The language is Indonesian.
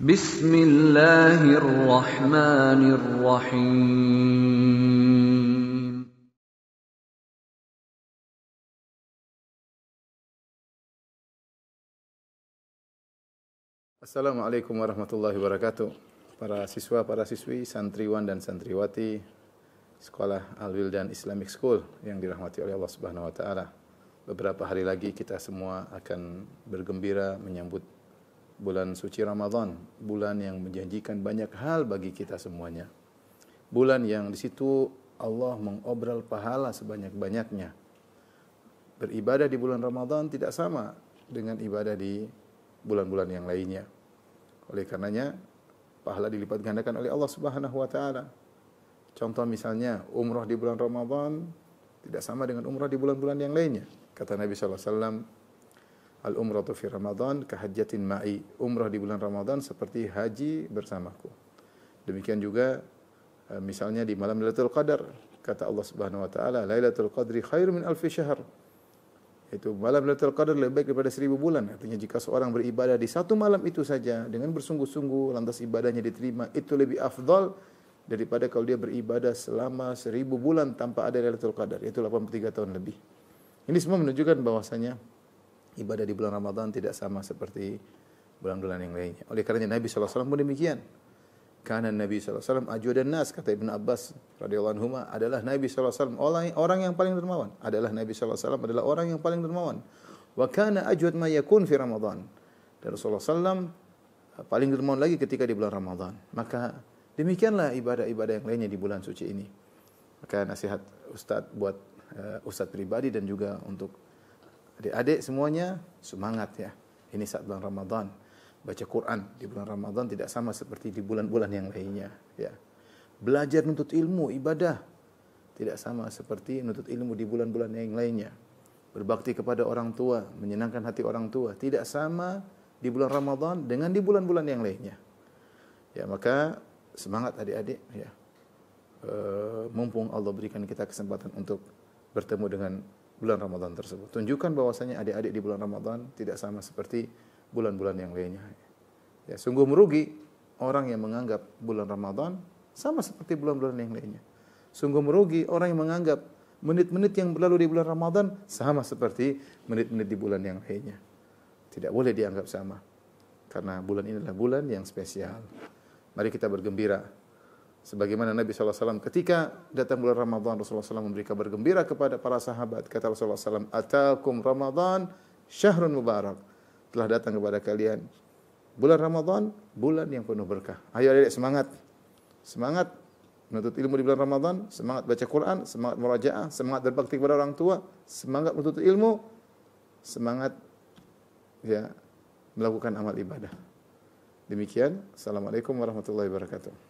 Bismillahirrahmanirrahim. Assalamualaikum warahmatullahi wabarakatuh. Para siswa, para siswi, santriwan dan santriwati Sekolah Alwil dan Islamic School yang dirahmati oleh Allah Subhanahu wa taala. Beberapa hari lagi kita semua akan bergembira menyambut bulan suci Ramadan, bulan yang menjanjikan banyak hal bagi kita semuanya. Bulan yang di situ Allah mengobral pahala sebanyak-banyaknya. Beribadah di bulan Ramadan tidak sama dengan ibadah di bulan-bulan yang lainnya. Oleh karenanya pahala dilipat gandakan oleh Allah Subhanahu wa taala. Contoh misalnya umrah di bulan Ramadan tidak sama dengan umrah di bulan-bulan yang lainnya. Kata Nabi sallallahu alaihi wasallam, al atau fi Ramadan kahajjatin ma'i. Umrah di bulan Ramadan seperti haji bersamaku. Demikian juga eh, misalnya di malam Lailatul Qadar kata Allah Subhanahu wa taala Lailatul Qadri khair min alfi syahr. Itu malam Lailatul Qadar lebih baik daripada seribu bulan. Artinya jika seorang beribadah di satu malam itu saja dengan bersungguh-sungguh lantas ibadahnya diterima, itu lebih afdal daripada kalau dia beribadah selama seribu bulan tanpa ada Lailatul Qadar, yaitu 83 tahun lebih. Ini semua menunjukkan bahwasanya ibadah di bulan Ramadan tidak sama seperti bulan-bulan yang lainnya. Oleh karena Nabi SAW pun demikian. Karena Nabi SAW dan nas, kata Ibn Abbas radhiyallahu anhu adalah Nabi SAW orang, orang yang paling dermawan. Adalah Nabi SAW adalah orang yang paling dermawan. Wa kana ajwa ma yakun fi Ramadan. Dan Rasulullah SAW eh, paling dermawan lagi ketika di bulan Ramadan. Maka demikianlah ibadah-ibadah yang lainnya di bulan suci ini. Maka nasihat Ustadz buat uh, Ustadz pribadi dan juga untuk Adik-adik semuanya semangat ya. Ini saat bulan Ramadan. Baca Quran di bulan Ramadan tidak sama seperti di bulan-bulan yang lainnya ya. Belajar nuntut ilmu, ibadah tidak sama seperti nuntut ilmu di bulan-bulan yang lainnya. Berbakti kepada orang tua, menyenangkan hati orang tua tidak sama di bulan Ramadan dengan di bulan-bulan yang lainnya. Ya, maka semangat adik-adik ya. E, mumpung Allah berikan kita kesempatan untuk bertemu dengan bulan Ramadan tersebut. Tunjukkan bahwasanya adik-adik di bulan Ramadan tidak sama seperti bulan-bulan yang lainnya. Ya, sungguh merugi orang yang menganggap bulan Ramadan sama seperti bulan-bulan yang lainnya. Sungguh merugi orang yang menganggap menit-menit yang berlalu di bulan Ramadan sama seperti menit-menit di bulan yang lainnya. Tidak boleh dianggap sama. Karena bulan ini adalah bulan yang spesial. Mari kita bergembira Sebagaimana Nabi SAW ketika datang bulan Ramadhan, Rasulullah SAW memberi kabar gembira kepada para sahabat. Kata Rasulullah SAW, Atakum Ramadhan syahrun mubarak. Telah datang kepada kalian. Bulan Ramadhan bulan yang penuh berkah. Ayo adik semangat. Semangat menuntut ilmu di bulan Ramadhan semangat baca Quran, semangat merajaah, semangat berbakti kepada orang tua, semangat menuntut ilmu, semangat ya melakukan amal ibadah. Demikian, Assalamualaikum warahmatullahi wabarakatuh.